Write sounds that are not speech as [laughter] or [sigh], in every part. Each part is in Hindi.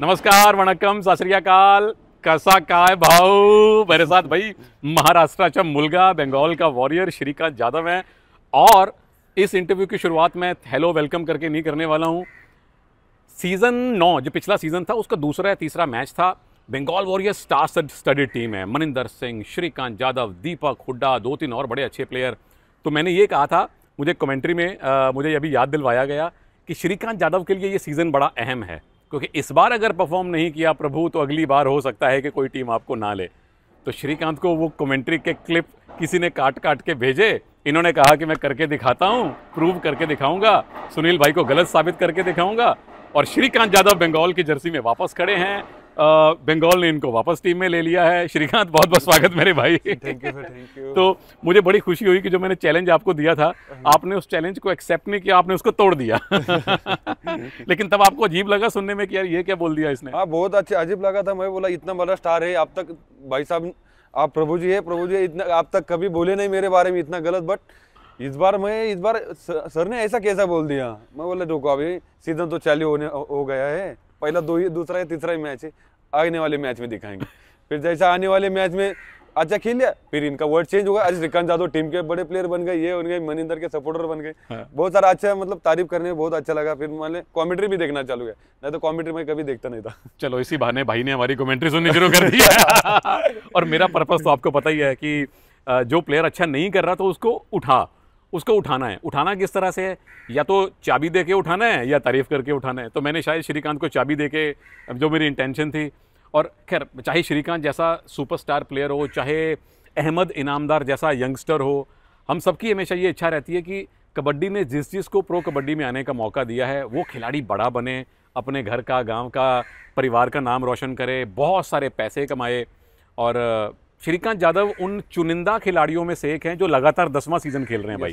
नमस्कार वणक्कम सासरियाकाल कसा काय भाऊ मेरे साथ भाई महाराष्ट्र का मुलगा बंगाल का वॉरियर श्रीकांत यादव है और इस इंटरव्यू की शुरुआत में हेलो वेलकम करके नहीं करने वाला हूँ सीज़न नौ जो पिछला सीज़न था उसका दूसरा या तीसरा मैच था Bengal warrior star study team है मनिंदर सिंह श्रीकांत यादव दीपक हुड्डा दो तीन और बड़े अच्छे प्लेयर तो मैंने ये कहा था मुझे कमेंट्री में आ, मुझे अभी याद दिलवाया गया कि श्रीकांत यादव के लिए ये सीज़न बड़ा अहम है क्योंकि इस बार अगर परफॉर्म नहीं किया प्रभु तो अगली बार हो सकता है कि कोई टीम आपको ना ले तो श्रीकांत को वो कमेंट्री के क्लिप किसी ने काट काट के भेजे इन्होंने कहा कि मैं करके दिखाता हूँ प्रूव करके दिखाऊंगा सुनील भाई को गलत साबित करके दिखाऊंगा और श्रीकांत यादव बंगाल की जर्सी में वापस खड़े हैं बंगाल ने इनको वापस टीम में ले लिया है श्रीकांत बहुत बहुत स्वागत मेरे भाई थैंक यू थैंक यू तो मुझे बड़ी खुशी हुई कि जो मैंने चैलेंज आपको दिया था हाँ। आपने उस चैलेंज को एक्सेप्ट नहीं किया आपने उसको तोड़ दिया [laughs] लेकिन तब आपको अजीब लगा सुनने में कि यार ये क्या बोल दिया इसने हाँ बहुत अच्छा अजीब लगा था मैं बोला इतना बड़ा स्टार है आप तक भाई साहब आप प्रभु जी है प्रभु जी इतना आप तक कभी बोले नहीं मेरे बारे में इतना गलत बट इस बार मैं इस बार सर ने ऐसा कैसा बोल दिया मैं बोला देखो अभी सीजन तो चालू होने हो गया है पहला दो ही दूसरा है तीसरा ही मैच है आने वाले मैच में दिखाएंगे फिर जैसा आने वाले मैच में अच्छा खेल लिया फिर इनका वर्ड चेंज होगा अरे श्रीकांत जादव टीम के बड़े प्लेयर बन गए ये उनके मनिंदर के सपोर्टर बन गए हाँ। बहुत सारा अच्छा मतलब तारीफ करने में बहुत अच्छा लगा फिर लें कॉमेंट्री भी देखना चालू है नहीं तो कॉमेंट्री में कभी देखता नहीं था चलो इसी बहाने भाई ने हमारी कॉमेंट्री सुननी शुरू कर दी [laughs] और मेरा पर्पज तो आपको पता ही है कि जो प्लेयर अच्छा नहीं कर रहा तो उसको उठा उसको उठाना है उठाना किस तरह से है या तो चाबी दे के उठाना है या तारीफ़ करके उठाना है तो मैंने शायद श्रीकांत को चाबी दे के जो मेरी इंटेंशन थी और खैर चाहे श्रीकांत जैसा सुपरस्टार प्लेयर हो चाहे अहमद इनामदार जैसा यंगस्टर हो हम सबकी हमेशा ये इच्छा रहती है कि कबड्डी ने जिस चीज़ को प्रो कबड्डी में आने का मौका दिया है वो खिलाड़ी बड़ा बने अपने घर का गांव का परिवार का नाम रोशन करे बहुत सारे पैसे कमाए और श्रीकांत यादव उन चुनिंदा खिलाड़ियों में से एक हैं जो लगातार दसवां सीजन खेल रहे हैं भाई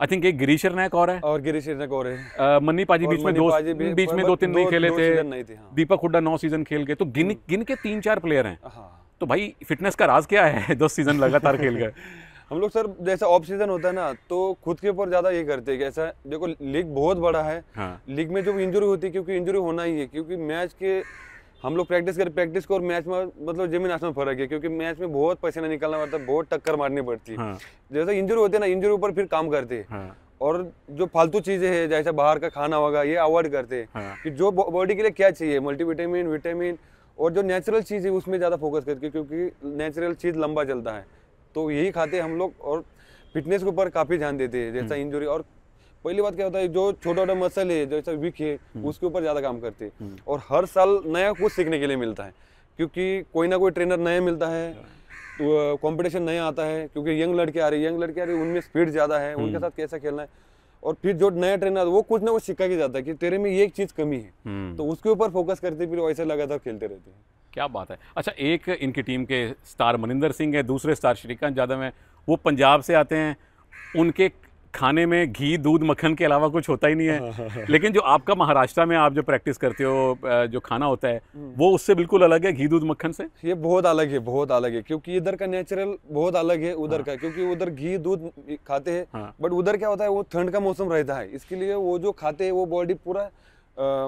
आई थिंक हाँ। एक गिरीशर नायक और है और गिरीशर नायक और है मन्नी पाजी बीच में दो बीच में दो तीन नहीं खेले थे हाँ। दीपक हुड्डा नौ सीजन खेल के तो गिन हम्म। गिन के तीन चार प्लेयर हैं हाँ। तो भाई फिटनेस का राज क्या है [laughs] दस सीजन लगातार खेल गए [laughs] हम लोग सर जैसा ऑफ सीजन होता है ना तो खुद के ऊपर ज्यादा ये करते हैं कि ऐसा देखो लीग बहुत बड़ा है हाँ। लीग में जो इंजरी होती है क्योंकि इंजरी होना ही है क्योंकि मैच के हम लोग प्रैक्टिस कर प्रैक्टिस को और मैच में मतलब जमीन आसमान फर्क है क्योंकि मैच में बहुत पसीना निकलना पड़ता मतलब है बहुत टक्कर मारनी पड़ती है हाँ। जैसे इंजरी होती है ना इंजरी ऊपर फिर काम करते हैं हाँ। और जो फालतू चीजें हैं जैसे बाहर का खाना होगा ये अवॉइड करते हैं हाँ। कि जो बॉडी के लिए क्या चाहिए मल्टीविटामिन विटामिन और जो नेचुरल चीज़ है उसमें ज़्यादा फोकस करके क्योंकि नेचुरल चीज़ लंबा चलता है तो यही खाते हम लोग और फिटनेस के ऊपर काफ़ी ध्यान देते हैं जैसा इंजरी हम्म। और पहली बात क्या होता है जो छोटा छोटा मसल है जैसा वीक है हम्म। उसके ऊपर ज़्यादा काम करती है हम्म। और हर साल नया कुछ सीखने के लिए मिलता है क्योंकि कोई ना कोई ट्रेनर नया मिलता है कंपटीशन तो, नया आता है क्योंकि यंग लड़के आ रही यंग लड़के आ रही उनमें स्पीड ज़्यादा है उनके हम्म। साथ कैसा खेलना है और फिर जो नया ट्रेनर वो कुछ ना कुछ सिक्का के जाता है कि तेरे में ये एक चीज़ कमी है तो उसके ऊपर फोकस करते फिर वैसे लगातार खेलते रहते हैं क्या बात है अच्छा एक इनकी टीम के स्टार मनिंदर सिंह है दूसरे स्टार श्रीकांत यादव हैं वो पंजाब से आते हैं उनके खाने में घी दूध मक्खन के अलावा कुछ होता ही नहीं है [laughs] लेकिन जो आपका महाराष्ट्र में आप जो प्रैक्टिस करते हो जो खाना होता है हम्म। वो उससे बिल्कुल अलग है घी दूध मक्खन से ये बहुत अलग है बहुत अलग है क्योंकि इधर का नेचुरल बहुत अलग है उधर हाँ। का क्योंकि उधर घी दूध खाते है बट हाँ। उधर क्या होता है वो ठंड का मौसम रहता है इसके लिए वो जो खाते है वो बॉडी पूरा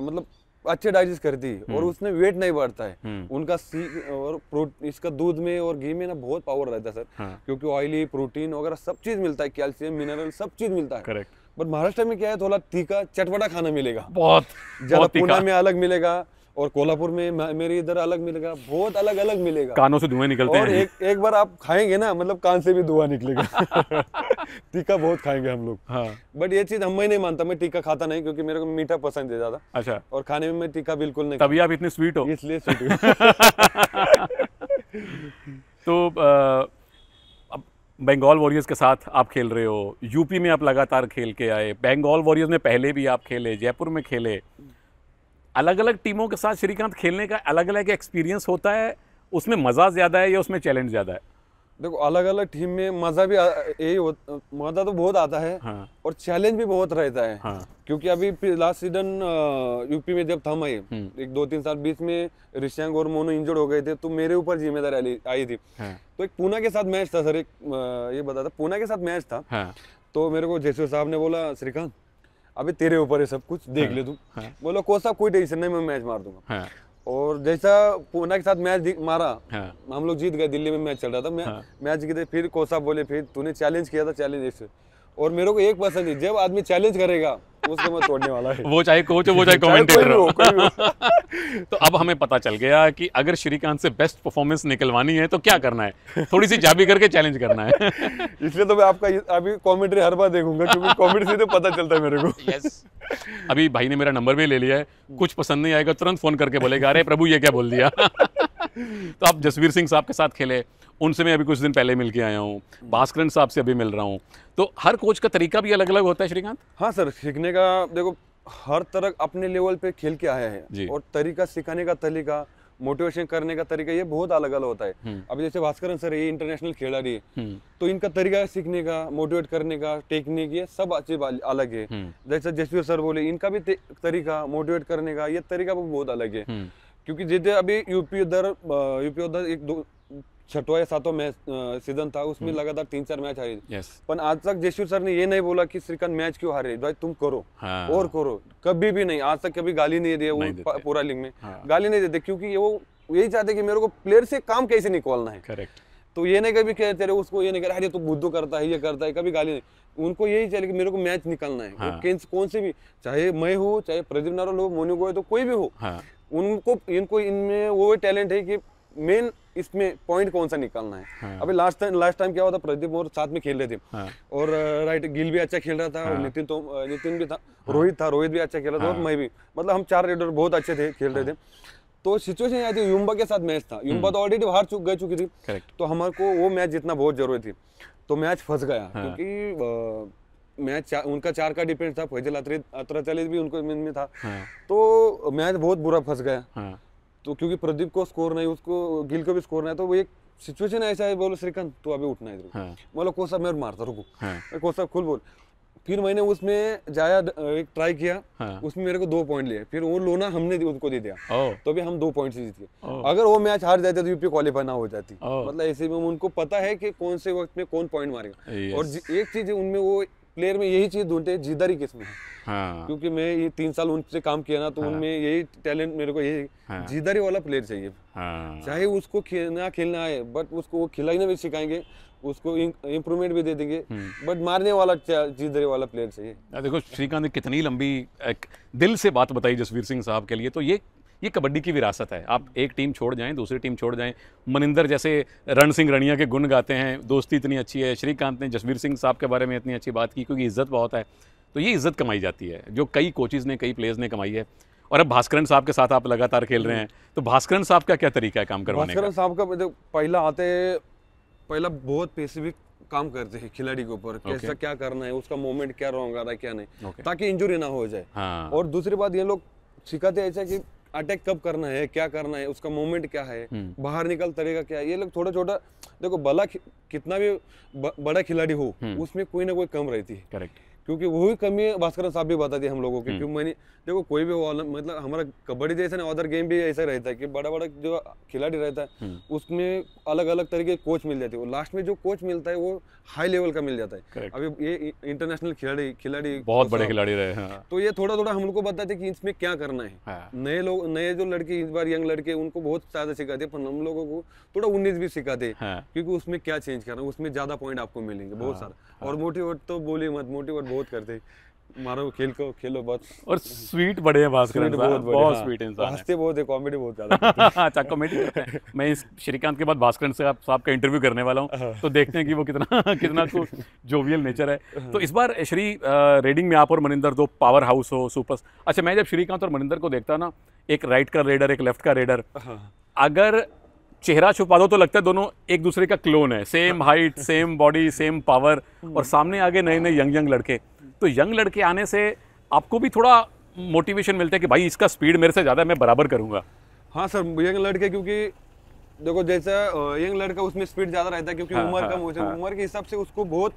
मतलब अच्छे डाइजेस्ट करती है और हम्म। उसमें वेट नहीं बढ़ता है हम्म। उनका सी और इसका दूध में और घी में ना बहुत पावर रहता है सर हाँ। क्योंकि ऑयली प्रोटीन वगैरह सब चीज मिलता है कैल्शियम मिनरल सब चीज मिलता है करेक्ट बट महाराष्ट्र में क्या है थोड़ा तीखा चटपटा खाना मिलेगा बहुत ज्यादा पुणे में अलग मिलेगा और कोल्हापुर में मेरे इधर अलग मिलेगा बहुत अलग अलग मिलेगा कानों से धुआं निकलते और हैं एक एक बार आप खाएंगे ना मतलब कान से भी धुआं निकलेगा [laughs] टीका बहुत खाएंगे हम लोग हाँ। बट ये चीज हम नहीं मानता मैं टीका खाता नहीं क्योंकि मेरे को मीठा पसंद है ज्यादा अच्छा और खाने में मैं टीका बिल्कुल नहीं तभी आप इतने स्वीट हो इसलिए स्वीट [laughs] तो बंगाल वॉरियर्स के साथ आप खेल रहे हो यूपी में आप लगातार खेल के आए बंगाल वॉरियर्स में पहले भी आप खेले जयपुर में खेले अलग अलग टीमों के साथ श्रीकांत खेलने का अलग अलग एक्सपीरियंस होता है उसमें मज़ा ज़्यादा है या उसमें चैलेंज ज़्यादा है देखो अलग अलग टीम में मज़ा भी यही मज़ा तो बहुत आता है हाँ। और चैलेंज भी बहुत रहता है हाँ। क्योंकि अभी लास्ट सीजन यूपी में जब थम आई हम्म। एक दो तीन साल बीच में ऋषियांग और मोनू इंजर्ड हो गए थे तो मेरे ऊपर जिम्मेदारी आई थी हाँ। तो एक पूना के साथ मैच था सर एक ये बता था पूना के साथ मैच था हाँ। तो मेरे को जयसूर साहब ने बोला श्रीकांत अभी तेरे ऊपर है सब कुछ देख हाँ, ले तू हाँ। बोला कोसा कोई टेंशन नहीं मैं मैच मार दूंगा हाँ। और जैसा पूना के साथ मैच मारा हम लोग जीत गए दिल्ली में मैच चल रहा था मैं मैच जीते फिर कोसा बोले फिर तूने चैलेंज किया था चैलेंज और मेरे को एक पसंद है जब आदमी चैलेंज करेगा उसको मैं तोड़ने वाला है वो चाहे कोच हो वो चाहे कमेंटेटर हो [laughs] तो अब हमें पता चल गया कि अगर श्रीकांत से बेस्ट परफॉर्मेंस निकलवानी है तो क्या करना है थोड़ी सी जाबी करके चैलेंज करना है [laughs] इसलिए तो मैं आपका अभी कॉमेंट्री हर बार देखूंगा क्योंकि कॉमेंट्री से तो पता चलता है मेरे को [laughs] अभी भाई ने मेरा नंबर भी ले लिया है कुछ पसंद नहीं आएगा तुरंत फोन करके बोलेगा अरे प्रभु ये क्या बोल दिया [laughs] तो आप जसवीर सिंह साहब के साथ खेले उनसे मैं अभी कुछ दिन पहले मिल के आया हूँ भास्करण साहब से अभी मिल रहा हूँ तो हर कोच का तरीका भी अलग अलग होता है श्रीकांत हाँ सर सीखने का देखो हर तरह अपने लेवल पे खेल के आया है और तरीका सिखाने का तरीका मोटिवेशन करने का तरीका ये बहुत अलग अलग होता है हम्म। अभी जैसे भास्करन सर ये इंटरनेशनल खिलाड़ी है हम्म। तो इनका तरीका सीखने का मोटिवेट करने का टेक्निक ये सब अच्छी अलग है हम्म। जैसे जसवीर सर बोले इनका भी तरीका मोटिवेट करने का ये तरीका बहुत अलग है क्योंकि जितने अभी यूपी उधर यूपी उधर एक दो छठवा या सातवा मैच सीजन था उसमें हम्म। लगातार तीन चार मैच हारे yes. पर आज तक जयशिव सर ने ये नहीं बोला कि श्रीकांत मैच क्यों हारे भाई तुम करो हाँ। और करो कभी भी नहीं आज तक कभी गाली नहीं दिए वो पूरा लीग में हाँ। गाली नहीं देते क्योंकि वो यही चाहते कि मेरे को प्लेयर से काम कैसे निकालना है करेक्ट तो ये नहीं कभी कहते रहे उसको ये नहीं कह रहे अरे तो बुद्धू करता है ये करता है कभी गाली नहीं उनको यही चाहिए कि मेरे को मैच निकालना है हाँ। कौन से भी चाहे मैं हूँ चाहे प्रदीप नारोल हो मोनू गोय तो कोई भी हो हाँ। उनको इनको इनमें वो टैलेंट है कि मेन इसमें पॉइंट कौन सा निकालना है हाँ। अभी लास्ट टाइम लास्ट टाइम क्या हुआ था प्रदीप और साथ में खेल रहे थे हाँ। और राइट गिल भी अच्छा खेल रहा था हाँ। नितिन तो नितिन भी था हाँ। रोहित था रोहित भी अच्छा खेल रहा था हाँ। और मैं भी मतलब हम चार रेडर बहुत अच्छे थे खेल रहे हाँ। थे तो सिचुएशन आई थी युम्बा के साथ मैच था युम्बा तो ऑलरेडी हम्म। बाहर चुक गई चुकी थी तो हमारे को वो मैच जीतना बहुत जरूरी थी तो मैच फंस गया हाँ। क्योंकि मैच चार, उनका चार का डिफेंस था फैजल चालीस भी उनको में था हाँ। तो मैच बहुत बुरा फंस गया हाँ। तो क्योंकि प्रदीप को स्कोर नहीं उसको गिल को भी स्कोर नहीं तो वो एक सिचुएशन ऐसा है बोलो श्रीकांत तू अभी उठना है हाँ। बोलो को साहब मैं मारता रुको हाँ। को साहब खुल बोल फिर मैंने उसमें जाया एक ट्राई किया हाँ। उसमें मेरे को दो पॉइंट लिए फिर वो लोना हमने उसको दे दिया तो भी हम दो पॉइंट से जीत गए अगर वो मैच हार जाते तो यूपी क्वालिफाई ना हो जाती मतलब ऐसे में उनको पता है कि कौन से वक्त में कौन पॉइंट मारेगा और एक चीज उनमें वो प्लेयर में यही चीज ढूंढते हैं ही किसमें है हाँ। क्योंकि मैं ये तीन साल उनसे काम किया ना तो हाँ। उनमें यही टैलेंट मेरे को यही हाँ। ही वाला प्लेयर चाहिए हाँ। चाहे उसको खेलना खेलना आए बट उसको वो खिलाने भी सिखाएंगे उसको इम्प्रूवमेंट भी दे देंगे बट हम्म। मारने वाला जिदारी वाला प्लेयर चाहिए देखो श्रीकांत ने कितनी लंबी दिल से बात बताई जसवीर सिंह साहब के लिए तो ये ये कबड्डी की विरासत है आप एक टीम छोड़ जाएं दूसरी टीम छोड़ जाएं मनिंदर जैसे रण सिंह रणिया के गुण गाते हैं दोस्ती इतनी अच्छी है श्रीकांत ने जसवीर सिंह साहब के बारे में इतनी अच्छी बात की क्योंकि इज्जत बहुत है तो ये इज्जत कमाई जाती है जो कई कोचेज़ ने कई प्लेयर्स ने कमाई है और अब भास्करण साहब के साथ आप लगातार खेल रहे हैं तो भास्करण साहब का क्या तरीका है काम करवाने भास्करण साहब का जो पहला आते पहला बहुत स्पेसिफिक काम करते हैं खिलाड़ी के ऊपर okay. कैसा क्या करना है उसका मोमेंट क्या है क्या नहीं okay. ताकि इंजुरी ना हो जाए हाँ। और दूसरी बात ये लोग सिखाते ऐसा कि अटैक कब करना है क्या करना है उसका मूवमेंट क्या है हम्म। बाहर निकल तरीका क्या है ये लोग थोड़ा छोटा देखो बला कितना भी बड़ा खिलाड़ी हो हम्म। उसमें कोई ना कोई कम रहती है करेक्ट क्योंकि वही कमी है भास्कर साहब भी बताती है हम लोगों की हम्म। क्यों मैंने देखो कोई भी मतलब हमारा कबड्डी जैसे ना अदर गेम भी ऐसा रहता है कि बड़ा बड़ा जो खिलाड़ी रहता है हम्म। उसमें अलग अलग तरीके के कोच मिल जाते हैं लास्ट में जो कोच मिलता है वो हाई लेवल का मिल जाता है अभी ये इंटरनेशनल खिलाड़ी खिलाड़ी बहुत बड़े खिलाड़ी रहे हैं हाँ। तो ये थोड़ा थोड़ा हम लोग को बताते कि इसमें क्या करना है हाँ। नए लोग नए जो लड़के इस बार यंग लड़के उनको बहुत ज्यादा सिखाते हैं पर हम लोगों को थोड़ा उन्नीस भी सिखाते हैं हाँ। क्योंकि उसमें क्या चेंज करना है उसमें ज्यादा पॉइंट आपको मिलेंगे बहुत सारा और मोटिवेट तो बोलिए मत मोटिवेट बहुत करते मारो खेल को खेलो बहुत और स्वीट बड़े हैं भास्कर बहुत बहुत हाँ, स्वीट इंसान हंसते बहुत है कॉमेडी बहुत ज़्यादा [laughs] अच्छा कॉमेडी मैं इस श्रीकांत के बाद भास्कर से आप साहब का इंटरव्यू करने वाला हूं हाँ। तो देखते हैं कि वो कितना [laughs] कितना तो जोवियल नेचर है हाँ। तो इस बार श्री रेडिंग में आप और मनिंदर दो पावर हाउस हो सुपर अच्छा मैं जब श्रीकांत और मनिंदर को देखता ना एक राइट का रेडर एक लेफ्ट का रेडर हाँ। अगर चेहरा छुपा दो तो लगता है दोनों एक दूसरे का क्लोन है same height same body same power और सामने आगे नए नए यंग यंग लड़के तो यंग लड़के आने से आपको भी थोड़ा मोटिवेशन मिलता है कि भाई इसका स्पीड मेरे से ज़्यादा है मैं बराबर करूँगा हाँ सर यंग लड़के क्योंकि देखो जैसा यंग लड़का उसमें स्पीड ज़्यादा रहता है क्योंकि हाँ, उम्र हाँ, कम हो हाँ, उम्र के हिसाब से उसको बहुत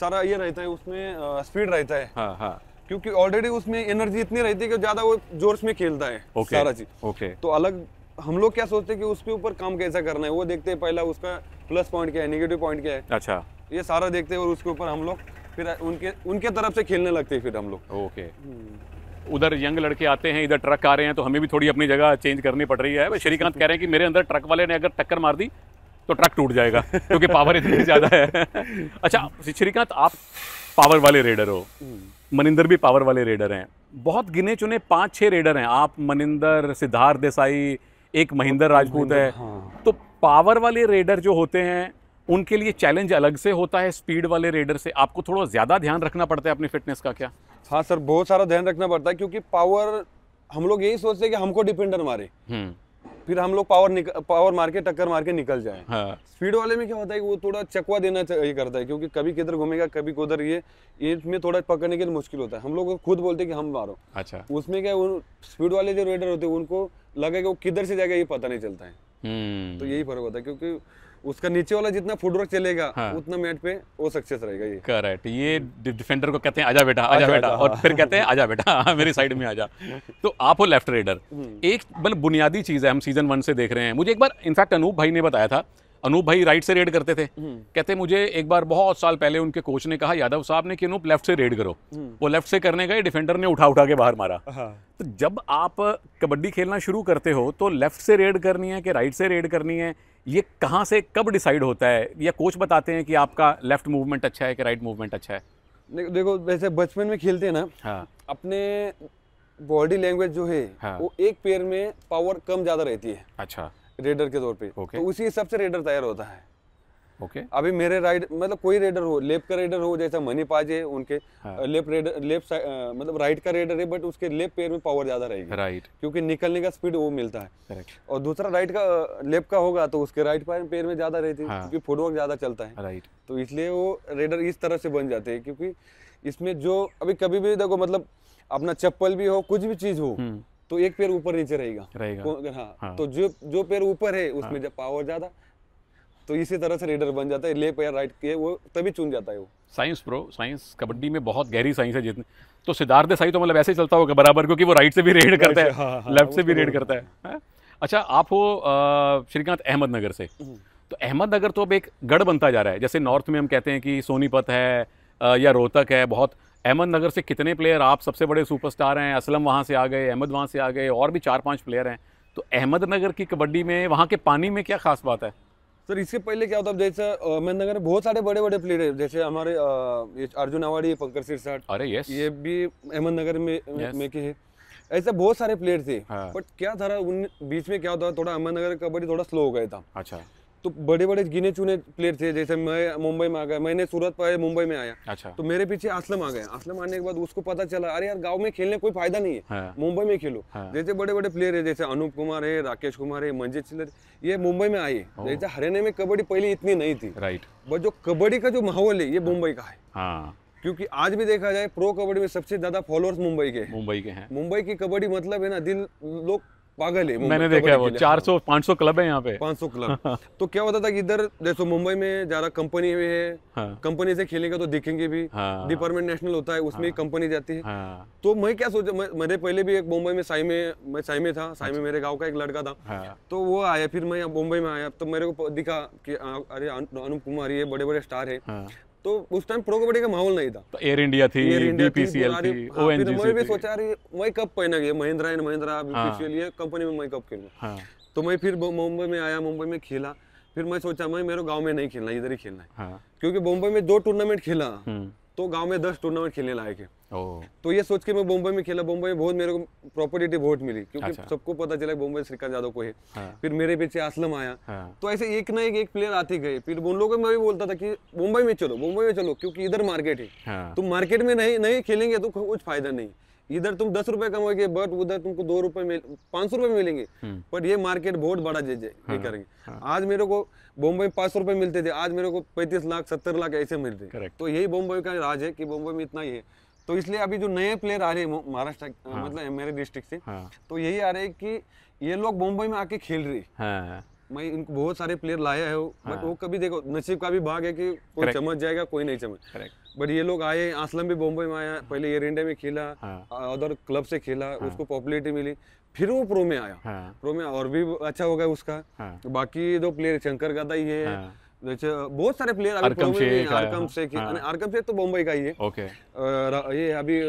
सारा ये रहता है उसमें स्पीड रहता है हाँ, हाँ. क्योंकि ऑलरेडी उसमें एनर्जी इतनी रहती है कि ज़्यादा वो जोर में खेलता है okay, सारा चीज़ ओके okay. तो अलग हम लोग क्या सोचते हैं कि उसके ऊपर काम कैसा करना है वो देखते हैं पहला उसका प्लस पॉइंट क्या है नेगेटिव पॉइंट क्या है अच्छा ये सारा देखते हैं और उसके ऊपर हम लोग फिर उनके उनके तरफ से खेलने लगते हैं फिर हम लोग ओके हम्म। उधर यंग लड़के आते हैं इधर ट्रक आ रहे हैं तो हमें भी थोड़ी अपनी जगह चेंज करनी पड़ रही है श्रीकांत कह रहे हैं कि मेरे अंदर ट्रक वाले ने अगर टक्कर मार दी तो ट्रक टूट जाएगा क्योंकि पावर इतनी [laughs] ज़्यादा है [laughs] अच्छा श्रीकांत आप पावर वाले रेडर हो हम्म। मनिंदर भी पावर वाले रेडर हैं बहुत गिने चुने पाँच छः रेडर हैं आप मनिंदर सिद्धार्थ देसाई एक महिंदर हाँ, राजपूत है हाँ। तो पावर वाले रेडर जो होते हैं उनके लिए चैलेंज अलग से होता है स्पीड वाले रेडर से आपको थोड़ा ज़्यादा ध्यान रखना पड़ता है अपनी फिटनेस का क्या हाँ सर बहुत सारा ध्यान रखना पड़ता है क्योंकि पावर हम लोग यही सोचते हैं कि हमको डिपेंडर मारे हम्म। फिर हम लोग पावर पावर मार के टक्कर मार के निकल जाए हाँ। स्पीड वाले में क्या होता है कि वो थोड़ा चकवा देना ये करता है क्योंकि कभी किधर घूमेगा कभी कुधर ये इसमें थोड़ा पकड़ने के लिए मुश्किल होता है हम लोग खुद बोलते हैं कि हम मारो अच्छा उसमें क्या स्पीड वाले जो रेडर होते हैं उनको लगेगा कि वो किधर से जाएगा ये पता नहीं चलता है हम्म। तो यही फर्क होता है क्योंकि उसका नीचे वाला जितना फुटवर्क चलेगा हाँ। उतना मैट पे वो सक्सेस रहेगा ये करेक्ट ये डिफेंडर को कहते हैं आजा बेटा आजा, बेटा और हाँ। फिर कहते हैं आजा बेटा हाँ, हाँ, मेरी साइड में आजा तो आप हो लेफ्ट हम्म। रेडर एक मतलब बुनियादी चीज़ है हम सीजन वन से देख रहे हैं मुझे एक बार इनफैक्ट अनूप भाई ने बताया था अनूप भाई राइट से रेड करते थे हम्म। कहते मुझे एक बार बहुत साल पहले उनके कोच ने कहा यादव साहब ने कि अनूप लेफ्ट से रेड करो हम्म। वो लेफ्ट से करने गए डिफेंडर ने उठा उठा के बाहर मारा तो जब आप कबड्डी खेलना शुरू करते हो तो लेफ्ट से रेड करनी है कि राइट से रेड करनी है ये कहाँ से कब डिसाइड होता है या कोच बताते हैं कि आपका लेफ्ट मूवमेंट अच्छा है कि राइट मूवमेंट अच्छा है देखो वैसे बचपन में खेलते हैं ना हाँ अपने बॉडी लैंग्वेज जो है हाँ। वो एक पैर में पावर कम ज़्यादा रहती है अच्छा रेडर के तौर पे तो उसी हिसाब से रेडर तैयार होता है ओके okay. अभी मेरे राइड मतलब कोई रेडर हो लेफ्ट का रेडर हो जैसा मनी पाजे उनके हाँ. लेफ्ट रेडर लेफ्ट मतलब राइट का रेडर है बट उसके लेफ्ट पैर में पावर ज्यादा रहेगी राइट right. क्योंकि निकलने का स्पीड वो मिलता है Correct. और दूसरा राइट का लेफ्ट का होगा तो उसके राइट पैर में ज्यादा रहती है हाँ। क्योंकि फुटवर्क ज्यादा चलता है राइट right. तो इसलिए वो रेडर इस तरह से बन जाते हैं क्योंकि इसमें जो अभी कभी भी देखो मतलब अपना चप्पल भी हो कुछ भी चीज हो हम्म। तो एक पैर ऊपर नीचे रहेगा रहेगा हाँ, हाँ। तो जो जो पैर ऊपर है उसमें हाँ। पावर ज्यादा तो इसी तरह से रेडर बन जाता है लेप या राइट के वो तभी चुन जाता है वो साइंस प्रो साइंस कबड्डी में बहुत गहरी साइंस है जितने तो सिद्धार्थ साई तो मतलब ऐसे ही चलता होगा बराबर क्योंकि वो राइट से भी रेड करता है लेफ्ट [laughs] हाँ, हाँ, से भी रेड करता है हाँ। अच्छा आप हो श्रीकांत अहमदनगर से हम्म। तो अहमदनगर तो अब एक गढ़ बनता जा रहा है जैसे नॉर्थ में हम कहते हैं कि सोनीपत है या रोहतक है बहुत अहमदनगर से कितने प्लेयर आप सबसे बड़े सुपरस्टार हैं असलम वहाँ से आ गए अहमद वहाँ से आ गए और भी चार पाँच प्लेयर हैं तो अहमदनगर की कबड्डी में वहाँ के पानी में क्या खास बात है सर इसके पहले क्या होता है जैसे अहमदनगर में बहुत सारे बड़े बड़े प्लेयर है जैसे हमारे अर्जुन अवाड़ी पंकज सिरसाट अरे यस ये भी अहमदनगर में के है ऐसे बहुत सारे प्लेयर थे बट हाँ। क्या था बीच में क्या होता थोड़ा अहमदनगर कबड्डी थोड़ा स्लो हो गया था अच्छा तो बड़े बड़े गिने चुने प्लेयर थे जैसे मैं मुंबई में आ गया मैंने सूरत पर मुंबई में आया अच्छा तो मेरे पीछे असलम आ गए असलम आने के बाद उसको पता चला अरे यार गाँव में खेलने कोई फायदा नहीं है हाँ। मुंबई में खेलो हाँ। जैसे बड़े बड़े प्लेयर है जैसे अनूप कुमार है राकेश कुमार है मंजीत चिलर ये मुंबई में आई जैसे हरियाणा में कबड्डी पहले इतनी नहीं थी राइट बट जो कबड्डी का जो माहौल है ये हाँ। मुंबई का है हाँ। क्योंकि आज भी देखा जाए प्रो कबड्डी में सबसे ज्यादा फॉलोअर्स मुंबई के मुंबई के हैं मुंबई की कबड्डी मतलब है ना दिल लोग पागल है मैंने देखा है वो 400 500 क्लब है यहाँ पे 500 क्लब हाँ। तो क्या होता था कि इधर जैसे मुंबई में ज्यादा कंपनी भी है हाँ। कंपनी से खेलेंगे तो दिखेंगे भी हाँ। डिपार्टमेंट नेशनल होता है उसमें हाँ। कंपनी जाती है हाँ। तो मैं क्या सोचा मेरे पहले भी एक मुंबई में साई में मैं साई में था साई में अच्छा। मेरे गाँव का एक लड़का था हाँ। तो वो आया फिर मैं मुंबई में आया तो मेरे को दिखा की अरे अनुप कुमार ये बड़े बड़े स्टार है तो उस टाइम प्रो कबड्डी का माहौल नहीं था एयर तो इंडिया थी एयर इंडिया बीपीसीएल थी ओएनजीसी हाँ, मैं भी सोचा रही मैं कब गया महिंद्रा एंड महिंद्रा बीपीसीएल ये कंपनी में मैं कब खेलूंगा हाँ। तो मैं फिर मुंबई में आया मुंबई में खेला फिर मैं सोचा मैं मेरे गाँव में नहीं खेलना इधर ही खेलना है हाँ। क्योंकि मुंबई में दो टूर्नामेंट खेला हम्म। तो गांव में दस टूर्नामेंट खेलने लायक है तो ये सोच के मैं बॉम्बे में खेला बॉम्बे में बहुत मेरे को प्रॉपर्टी बहुत मिली क्योंकि अच्छा। सबको पता चला बॉम्बे श्रीकांत यादव को है हाँ। फिर मेरे पीछे असलम आया हाँ। तो ऐसे एक ना एक एक प्लेयर आते गए फिर उन लोगों को मैं भी बोलता था कि मुंबई में चलो मुंबई में चलो क्योंकि इधर मार्केट है हाँ। तुम तो मार्केट में नहीं नहीं खेलेंगे तो कुछ फायदा नहीं इधर तुम दस रुपए कमाओगे बट उधर तुमको दो रुपए मिल पांच सौ रुपए मिलेंगे बट हम्म। ये मार्केट बहुत बड़ा जे, जे हाँ, करेंगे हाँ, आज मेरे को बॉम्बे में पांच सौ रुपए मिलते थे आज मेरे को पैंतीस लाख सत्तर लाख ऐसे मिल रहे तो यही बॉम्बे का राज है कि बॉम्बे में इतना ही है तो इसलिए अभी जो नए प्लेयर आ रहे हैं महाराष्ट्र हाँ। मतलब मेरे डिस्ट्रिक्ट से हाँ। तो यही आ रहे हैं कि ये लोग बॉम्बे में आके खेल रहे हैं हाँ। मैं इनको बहुत सारे प्लेयर लाया है हाँ। बट वो कभी देखो नसीब का भी भाग है कि कोई चमक जाएगा कोई नहीं चमक बट ये लोग आए आसलम भी बॉम्बे में आया पहले एयर इंडिया में खेला अदर हाँ। क्लब से खेला हाँ। उसको पॉपुलरिटी मिली फिर वो प्रो में आया प्रो हाँ। में और भी अच्छा हो गया उसका बाकी दो प्लेयर शंकर गादा ही है बहुत सारे प्लेयर अभी आरकम से आरकम से तो बॉम्बे का ही है ओके ये अभी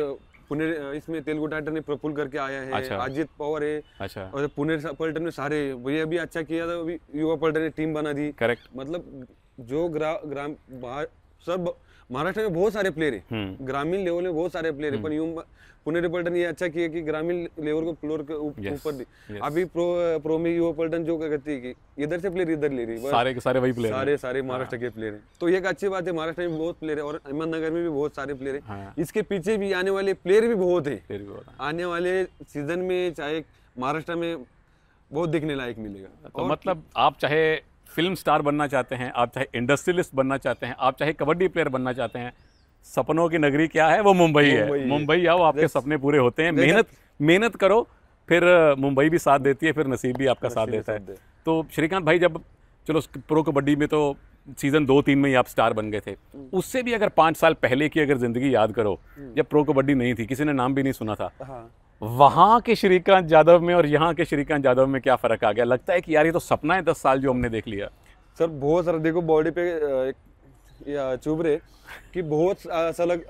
पुणे इसमें तेलुगु टाइटन ने प्रफुल करके आया है अच्छा। अजित पवार है अच्छा। और पुणे पलटन ने सारे भैया भी अच्छा किया था अभी युवा पलटन ने टीम बना दी करेक्ट मतलब जो ग्रा, ग्राम बाहर सब महाराष्ट्र में बहुत सारे प्लेयर है हम्म। ग्रामीण लेवल में बहुत सारे प्लेयर है हम्म। पर पुणे रिपल्टन ये अच्छा किया कि ग्रामीण लेवल को फ्लोर के ऊपर दी अभी प्रो प्रो में युवा पल्टन जो कहती है कि इधर से प्लेयर इधर ले रही है सारे के सारे वही प्लेयर सारे सारे हाँ। महाराष्ट्र के प्लेयर हैं तो एक अच्छी बात है महाराष्ट्र में बहुत प्लेयर है और अहमदनगर में भी बहुत सारे प्लेयर है हाँ। इसके पीछे भी आने वाले प्लेयर भी बहुत है आने वाले सीजन में चाहे महाराष्ट्र में बहुत दिखने लायक मिलेगा तो मतलब आप चाहे फिल्म स्टार बनना चाहते हैं आप चाहे इंडस्ट्रियलिस्ट बनना चाहते हैं आप चाहे कबड्डी प्लेयर बनना चाहते हैं सपनों की नगरी क्या है वो मुंबई है मुंबई आओ आपके सपने पूरे होते हैं मेहनत मेहनत करो फिर मुंबई भी साथ देती है फिर नसीब भी आपका साथ देता है तो श्रीकांत भाई जब चलो प्रो कबड्डी में तो सीज़न दो तीन में ही आप स्टार बन गए थे हम्म। उससे भी अगर पाँच साल पहले की अगर ज़िंदगी याद करो हम्म। जब प्रो कबड्डी नहीं थी किसी ने नाम भी नहीं सुना था हाँ। वहाँ के श्रीकांत यादव में और यहाँ के श्रीकांत यादव में क्या फ़र्क आ गया लगता है कि यार ये तो सपना है दस साल जो हमने देख लिया सर बहुत सारा देखो बॉडी पे चुभ रहे कि बहुत अलग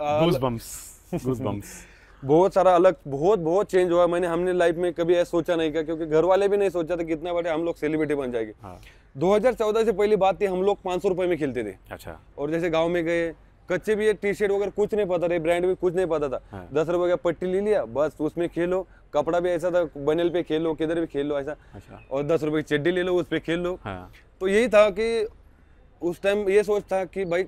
[laughs] बहुत सारा अलग बहुत बहुत चेंज हुआ मैंने हमने लाइफ में कभी ऐसा सोचा नहीं किया क्योंकि घर वाले भी नहीं सोचा था कितना बड़े हम लोग सेलिब्रिटी बन जाएंगे हाँ। 2014 से पहली बात थी हम लोग पाँच सौ रुपए में खेलते थे अच्छा और जैसे गांव में गए कच्चे भी ये टी शर्ट वगैरह कुछ नहीं पता था ब्रांड भी कुछ नहीं पता था हाँ। दस रुपए का पट्टी ले लिया बस उसमें खेलो कपड़ा भी ऐसा था बनेल पे खेलो किधर भी खेलो ऐसा अच्छा। और दस रुपए की चड्डी ले लो उस पर खेल लो हाँ। तो यही था कि उस टाइम ये सोच था कि भाई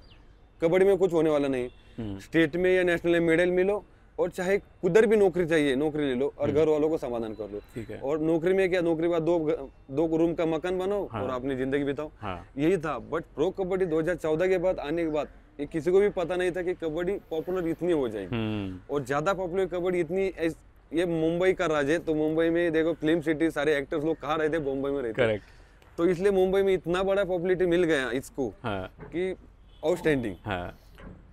कबड्डी में कुछ होने वाला नहीं हम्म। स्टेट में या नेशनल में मेडल मिलो और चाहे कुधर भी नौकरी चाहिए नौकरी ले लो और हम्म। घर वालों को समाधान कर लो और नौकरी में क्या नौकरी बाद दो दो रूम का मकान बनाओ हाँ। और अपनी जिंदगी बिताओ हाँ। यही था बट प्रो कबड्डी 2014 के बाद आने के बाद ये किसी को भी पता नहीं था कि कबड्डी पॉपुलर इतनी हो जाएगी हम्म। और ज्यादा पॉपुलर कबड्डी इतनी ये मुंबई का राज है तो मुंबई में देखो फिल्म सिटी सारे एक्टर्स लोग रहे रहते मुंबई में रहते तो इसलिए मुंबई में इतना बड़ा पॉपुलरिटी मिल गया इसको हाँ। कि आउटस्टैंडिंग हाँ।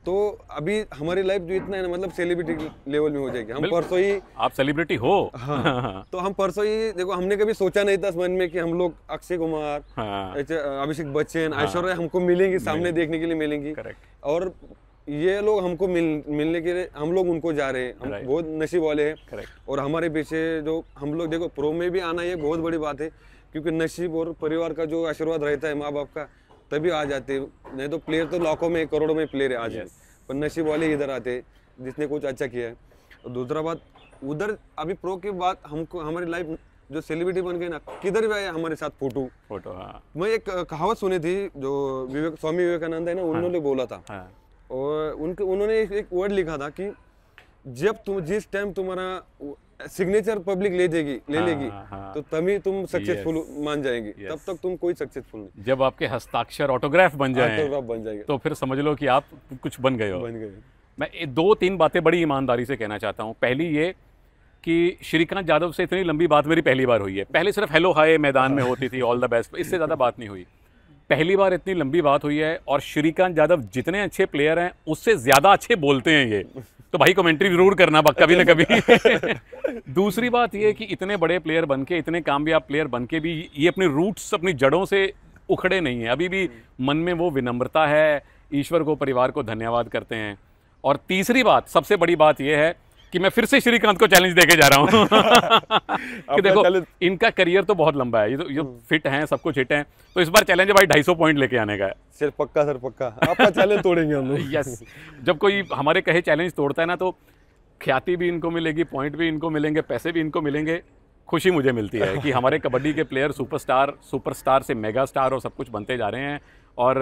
तो अभी हमारी लाइफ जो इतना है ना मतलब सेलिब्रिटी लेवल में हो जाएगी हम परसों ही आप सेलिब्रिटी हो हाँ तो हम परसों ही देखो हमने कभी सोचा नहीं था मन में कि हम लोग अक्षय कुमार हाँ, अभिषेक बच्चन हाँ, हमको मिलेंगे सामने देखने के लिए मिलेंगी करेक्ट और ये लोग हमको मिल मिलने के लिए हम लोग उनको जा रहे हैं हम बहुत नसीब वाले हैं और हमारे पीछे जो हम लोग देखो प्रो में भी आना ये बहुत बड़ी बात है क्योंकि नसीब और परिवार का जो आशीर्वाद रहता है माँ बाप का तभी आ जाते नहीं तो प्लेयर तो लाखों में करोड़ों में प्लेयर है आज yes. पर नशीब वाले इधर आते जिसने कुछ अच्छा किया है और दूसरा बात उधर अभी प्रो के बाद हमको हमारी लाइफ जो सेलिब्रिटी बन गए ना किधर भी आए हमारे साथ फोटो फोटो हाँ। मैं एक कहावत सुनी थी जो विवेक स्वामी विवेकानंद है ना उन्होंने हाँ। बोला था हाँ। और उनके उन्होंने एक वर्ड लिखा था कि जब तुम जिस टाइम तुम्हारा सिग्नेचर पब्लिक ले देगी ले हाँ, लेगी हाँ, हाँ। तो तभी तुम सक्सेसफुल मान जाएंगे तब तक तुम कोई सक्सेसफुल नहीं जब आपके हस्ताक्षर ऑटोग्राफ बन जाए बन जाएगा तो फिर समझ लो कि आप कुछ बन गए हो बन गए मैं दो तीन बातें बड़ी ईमानदारी से कहना चाहता हूँ पहली ये कि श्रीकांत यादव से इतनी लंबी बात मेरी पहली बार हुई है पहले सिर्फ हेलो हाय मैदान में होती थी ऑल द बेस्ट इससे ज़्यादा बात नहीं हुई पहली बार इतनी लंबी बात हुई है और श्रीकांत यादव जितने अच्छे प्लेयर हैं उससे ज़्यादा अच्छे बोलते हैं ये तो भाई कमेंट्री जरूर करना कभी ना कभी [laughs] दूसरी बात ये कि इतने बड़े प्लेयर बन के इतने कामयाब प्लेयर बन के भी ये अपने रूट्स अपनी जड़ों से उखड़े नहीं हैं अभी भी मन में वो विनम्रता है ईश्वर को परिवार को धन्यवाद करते हैं और तीसरी बात सबसे बड़ी बात यह है कि मैं फिर से श्रीकांत को चैलेंज देके जा रहा हूँ [laughs] [laughs] कि देखो इनका करियर तो बहुत लंबा है ये तो ये फिट तो हम्म। हैं सब कुछ हिट हैं तो इस बार चैलेंज है भाई ढाई सौ पॉइंट लेके आने का है सिर्फ पक्का सर पक्का आपका चैलेंज तोड़ेंगे हम लोग यस जब कोई हमारे कहे चैलेंज तोड़ता है ना तो ख्याति भी इनको मिलेगी पॉइंट भी इनको मिलेंगे पैसे भी इनको मिलेंगे खुशी मुझे मिलती है कि हमारे कबड्डी के प्लेयर सुपरस्टार सुपरस्टार से मेगा स्टार और सब कुछ बनते जा रहे हैं और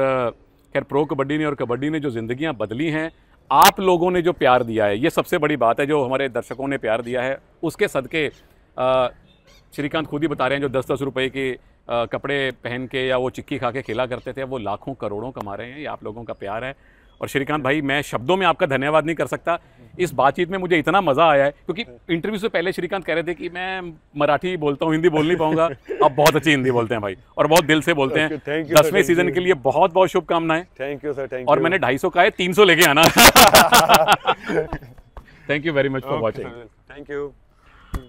खैर प्रो कबड्डी ने और कबड्डी ने जो ज़िंदगियाँ बदली हैं आप लोगों ने जो प्यार दिया है ये सबसे बड़ी बात है जो हमारे दर्शकों ने प्यार दिया है उसके सदके श्रीकांत खुद ही बता रहे हैं जो दस दस रुपये के कपड़े पहन के या वो चिक्की खा के खेला करते थे वो लाखों करोड़ों कमा रहे हैं ये आप लोगों का प्यार है और श्रीकांत भाई मैं शब्दों में आपका धन्यवाद नहीं कर सकता इस बातचीत में मुझे इतना मज़ा आया है क्योंकि इंटरव्यू से पहले श्रीकांत कह रहे थे कि मैं मराठी बोलता हूँ हिंदी बोल नहीं पाऊंगा आप बहुत अच्छी हिंदी बोलते हैं भाई और बहुत दिल से बोलते हैं दसवें सीजन के लिए बहुत बहुत शुभकामनाएं थैंक यू सर थैंक और मैंने ढाई सौ का है तीन सौ लेके आना thank you very much for watching thank you